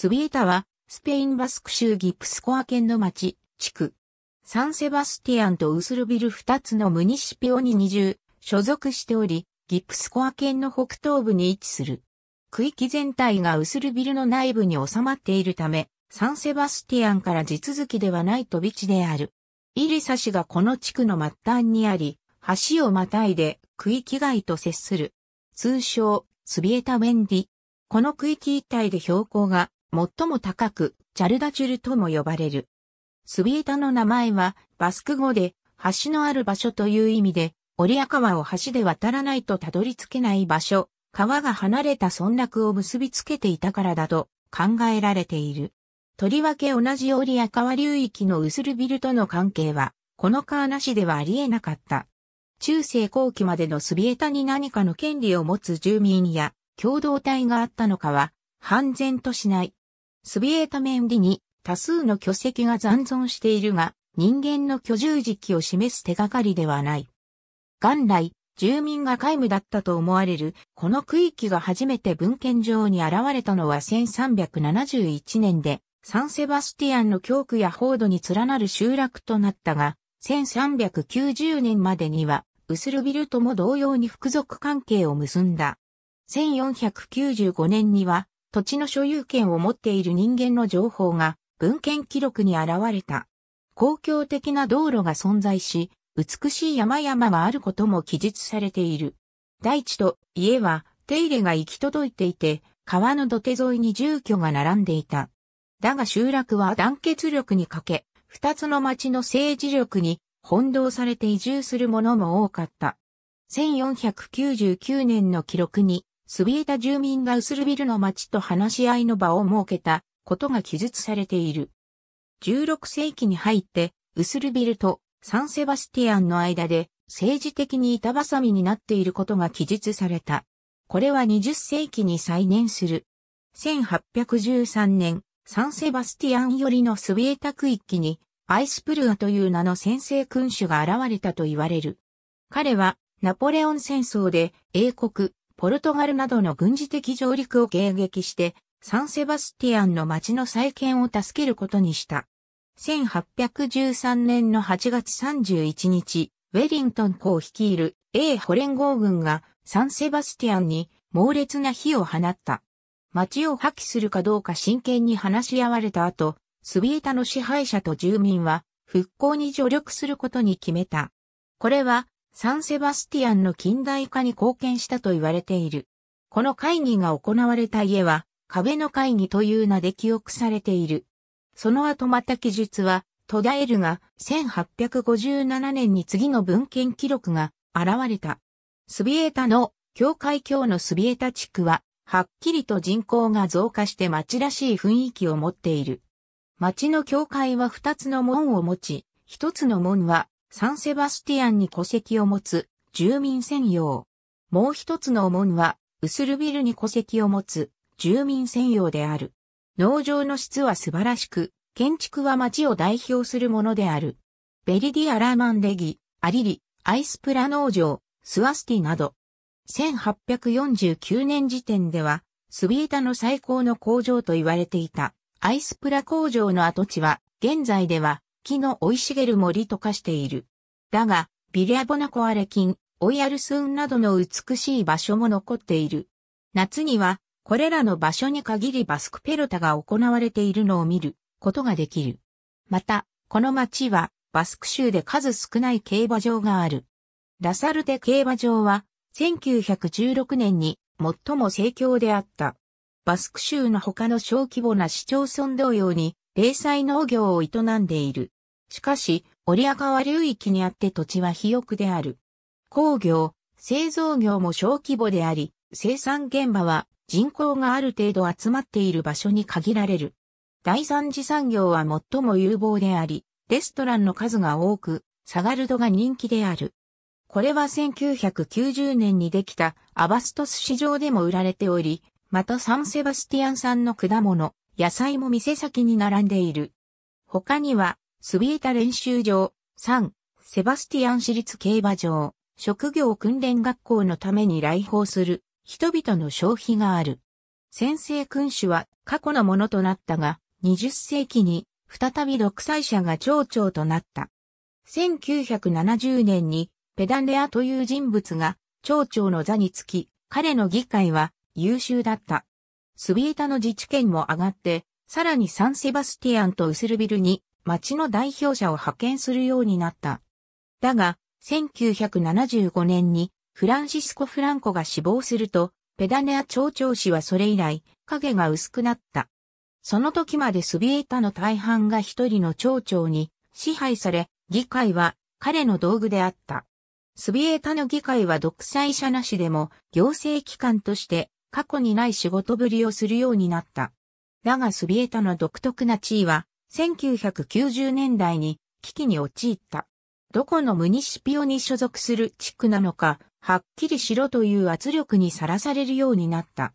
スビエタは、スペインバスク州ギプスコア県の町、地区。サンセバスティアンとウスルビル2つのムニシピオに二重、所属しており、ギプスコア県の北東部に位置する。区域全体がウスルビルの内部に収まっているため、サンセバスティアンから地続きではない飛び地である。イリサ市がこの地区の末端にあり、橋をまたいで区域外と接する。通称、スビエタ・ウェンディ。この区域一帯で標高が最も高く、チャルダチュルとも呼ばれる。スビータの名前は、バスク語で、橋のある場所という意味で、オリア川を橋で渡らないとたどり着けない場所、川が離れた村落を結びつけていたからだと考えられている。とりわけ同じオリア川流域のウスルビルとの関係は、この川なしではありえなかった。中世後期までのスビエタに何かの権利を持つ住民や共同体があったのかは、判然としない。スビエータ面ィに多数の巨石が残存しているが、人間の居住時期を示す手がかりではない。元来、住民が皆無だったと思われる、この区域が初めて文献上に現れたのは1371年で、サンセバスティアンの教区や報道に連なる集落となったが、1390年までには、ウスルビルとも同様に複属関係を結んだ。1495年には、土地の所有権を持っている人間の情報が文献記録に現れた。公共的な道路が存在し、美しい山々があることも記述されている。大地と家は手入れが行き届いていて、川の土手沿いに住居が並んでいた。だが集落は団結力に欠け、二つの町の政治力に翻弄されて移住する者も多かった。1499年の記録に、スビエタ住民がウスルビルの町と話し合いの場を設けたことが記述されている。16世紀に入って、ウスルビルとサンセバスティアンの間で政治的に板挟みになっていることが記述された。これは20世紀に再燃する。1813年、サンセバスティアン寄りのスビエタ区域に、アイスプルアという名の先制君主が現れたと言われる。彼は、ナポレオン戦争で英国、ポルトガルなどの軍事的上陸を迎撃して、サンセバスティアンの町の再建を助けることにした。1813年の8月31日、ウェリントン公率いる A ホレン号軍がサンセバスティアンに猛烈な火を放った。町を破棄するかどうか真剣に話し合われた後、スビエタの支配者と住民は復興に助力することに決めた。これはサンセバスティアンの近代化に貢献したと言われている。この会議が行われた家は、壁の会議という名で記憶されている。その後また記述は、途絶えるが、1857年に次の文献記録が現れた。スビエタの、教会教のスビエタ地区は、はっきりと人口が増加して町らしい雰囲気を持っている。町の教会は二つの門を持ち、一つの門はサンセバスティアンに戸籍を持つ住民専用。もう一つのお門は、ウスルビルに戸籍を持つ住民専用である。農場の質は素晴らしく、建築は町を代表するものである。ベリディア・ラーマンデギ、アリリ、アイスプラ農場、スワスティなど。1849年時点では、スビータの最高の工場と言われていた、アイスプラ工場の跡地は、現在では、木の生い茂る森と化している。だが、ビリアボナコアレキン、オイアルスンなどの美しい場所も残っている。夏には、これらの場所に限りバスクペロタが行われているのを見ることができる。また、この町は、バスク州で数少ない競馬場がある。ラサルテ競馬場は、1916年に最も盛況であった。バスク州の他の小規模な市町村同様に、零細農業を営んでいる。しかし、折屋川流域にあって土地は肥沃である。工業、製造業も小規模であり、生産現場は人口がある程度集まっている場所に限られる。第三次産業は最も有望であり、レストランの数が多く、サガルドが人気である。これは1990年にできたアバストス市場でも売られており、またサンセバスティアン産の果物、野菜も店先に並んでいる。他にはスビータ練習場、3、セバスティアン市立競馬場、職業訓練学校のために来訪する人々の消費がある。先制君主は過去のものとなったが、20世紀に再び独裁者が町長となった。1970年にペダンレアという人物が町長の座につき、彼の議会は優秀だった。スビータの自治権も上がって、さらにサンセバスティアンとウスルビルに町の代表者を派遣するようになった。だが、1975年にフランシスコ・フランコが死亡すると、ペダネア町長氏はそれ以来、影が薄くなった。その時までスビエータの大半が一人の町長に支配され、議会は彼の道具であった。スビエータの議会は独裁者なしでも行政機関として過去にない仕事ぶりをするようになった。だがスビエータの独特な地位は1990年代に危機に陥った。どこのムニシピオに所属する地区なのか、はっきりしろという圧力にさらされるようになった。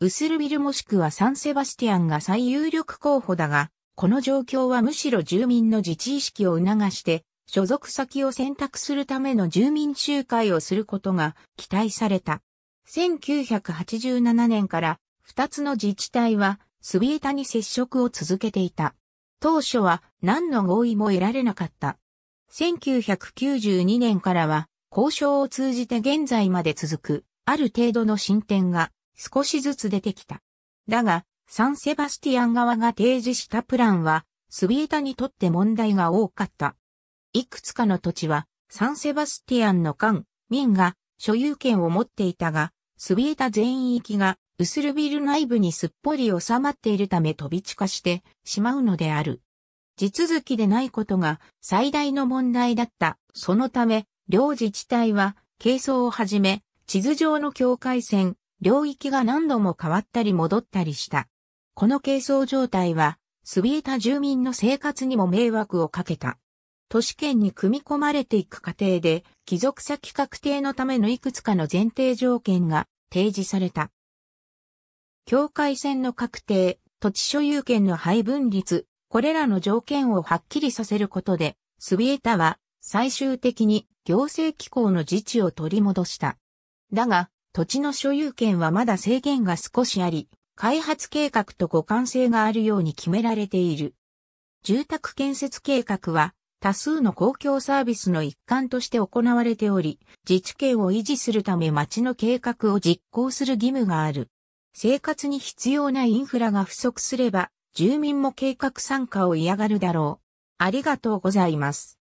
ウスルビルもしくはサンセバスティアンが最有力候補だが、この状況はむしろ住民の自治意識を促して、所属先を選択するための住民集会をすることが期待された。1987年から2つの自治体はスビータに接触を続けていた。当初は何の合意も得られなかった。1992年からは交渉を通じて現在まで続くある程度の進展が少しずつ出てきた。だが、サンセバスティアン側が提示したプランは、スビータにとって問題が多かった。いくつかの土地は、サンセバスティアンの官、民が所有権を持っていたが、スビータ全域が薄るビル内部にすっぽり収まっているため飛び地化してしまうのである。地続きでないことが最大の問題だった。そのため、両自治体は、軽装をはじめ、地図上の境界線、領域が何度も変わったり戻ったりした。この軽装状態は、すびえた住民の生活にも迷惑をかけた。都市圏に組み込まれていく過程で、帰属先確定のためのいくつかの前提条件が提示された。境界線の確定、土地所有権の配分率、これらの条件をはっきりさせることで、スビエタは最終的に行政機構の自治を取り戻した。だが、土地の所有権はまだ制限が少しあり、開発計画と互換性があるように決められている。住宅建設計画は多数の公共サービスの一環として行われており、自治権を維持するため町の計画を実行する義務がある。生活に必要なインフラが不足すれば、住民も計画参加を嫌がるだろう。ありがとうございます。